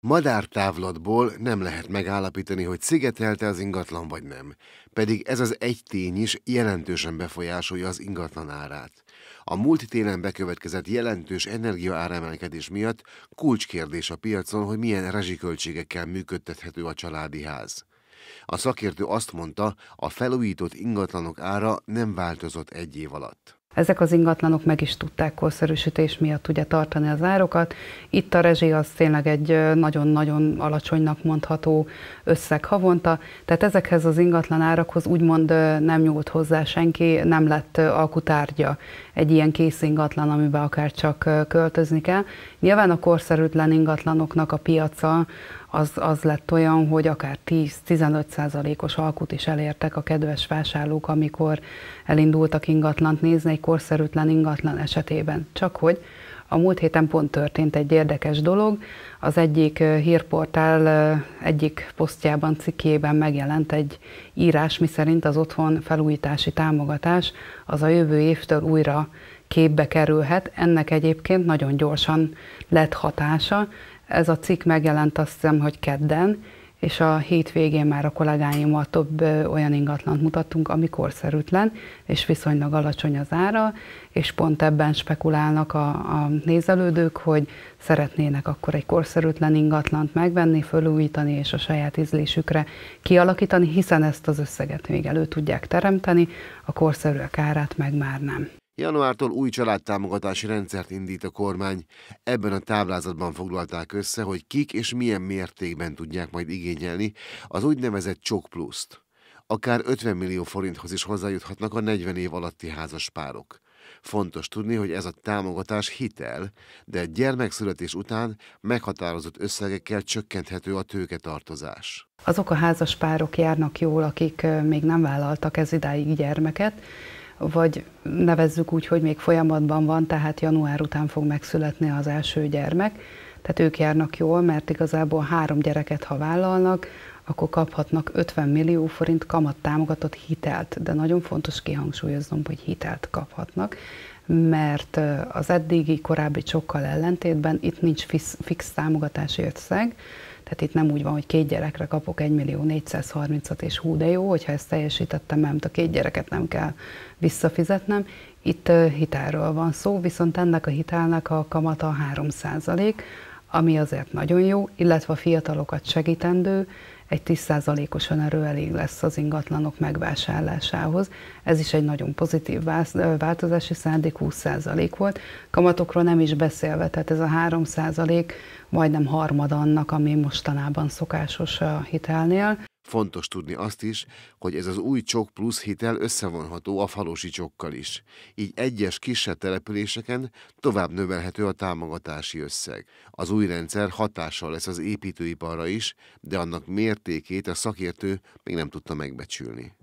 Madártávlatból nem lehet megállapítani, hogy szigetelte az ingatlan vagy nem, pedig ez az egy tény is jelentősen befolyásolja az ingatlan árát. A múlt télen bekövetkezett jelentős energiaáremelkedés miatt kulcskérdés a piacon, hogy milyen rezsiköltségekkel működtethető a családi ház. A szakértő azt mondta, a felújított ingatlanok ára nem változott egy év alatt. Ezek az ingatlanok meg is tudták korszerűsítés miatt ugye tartani az árokat. Itt a rezsi az tényleg egy nagyon-nagyon alacsonynak mondható összeg havonta, tehát ezekhez az ingatlan árakhoz úgymond nem nyúlt hozzá senki, nem lett alkutárgya egy ilyen kész ingatlan, amiben akár csak költözni kell. Nyilván a korszerűtlen ingatlanoknak a piaca az, az lett olyan, hogy akár 10-15 százalékos alkut is elértek a kedves vásárlók, amikor elindultak ingatlant nézni egy korszerűtlen ingatlan esetében. Csak hogy a múlt héten pont történt egy érdekes dolog. Az egyik hírportál egyik posztjában, cikkében megjelent egy írás, miszerint az otthon felújítási támogatás az a jövő évtől újra képbe kerülhet. Ennek egyébként nagyon gyorsan lett hatása, ez a cikk megjelent azt hiszem, hogy kedden, és a hétvégén már a kollégáimmal több olyan ingatlant mutattunk, ami korszerűtlen, és viszonylag alacsony az ára, és pont ebben spekulálnak a, a nézelődők, hogy szeretnének akkor egy korszerűtlen ingatlant megvenni, fölújítani és a saját ízlésükre kialakítani, hiszen ezt az összeget még elő tudják teremteni, a korszerűek árát meg már nem. Januártól új családtámogatási rendszert indít a kormány. Ebben a táblázatban foglalták össze, hogy kik és milyen mértékben tudják majd igényelni az úgynevezett csok pluszt. Akár 50 millió forinthoz is hozzájuthatnak a 40 év alatti házas párok. Fontos tudni, hogy ez a támogatás hitel, de gyermekszületés után meghatározott összegekkel csökkenthető a tőketartozás. Azok a házas párok járnak jól, akik még nem vállaltak ez idáig gyermeket, vagy nevezzük úgy, hogy még folyamatban van, tehát január után fog megszületni az első gyermek. Tehát ők járnak jól, mert igazából három gyereket, ha vállalnak, akkor kaphatnak 50 millió forint kamat támogatott hitelt, de nagyon fontos kihangsúlyoznom, hogy hitelt kaphatnak, mert az eddigi korábbi csokkal ellentétben itt nincs fix, fix támogatási összeg, tehát itt nem úgy van, hogy két gyerekre kapok 1 millió 436, és hú, de jó, hogyha ezt teljesítettem, mert a két gyereket nem kell visszafizetnem. Itt hitelről van szó, viszont ennek a hitelnek a kamata 3 ami azért nagyon jó, illetve a fiatalokat segítendő, egy 10 os erő elég lesz az ingatlanok megvásárlásához. Ez is egy nagyon pozitív változás, hiszen eddig 20% volt. Kamatokról nem is beszélve, tehát ez a 3% majdnem harmad annak, ami mostanában szokásos a hitelnél. Fontos tudni azt is, hogy ez az új csok plusz hitel összevonható a falusi csokkal is. Így egyes kisebb településeken tovább növelhető a támogatási összeg. Az új rendszer hatással lesz az építőiparra is, de annak mértékét a szakértő még nem tudta megbecsülni.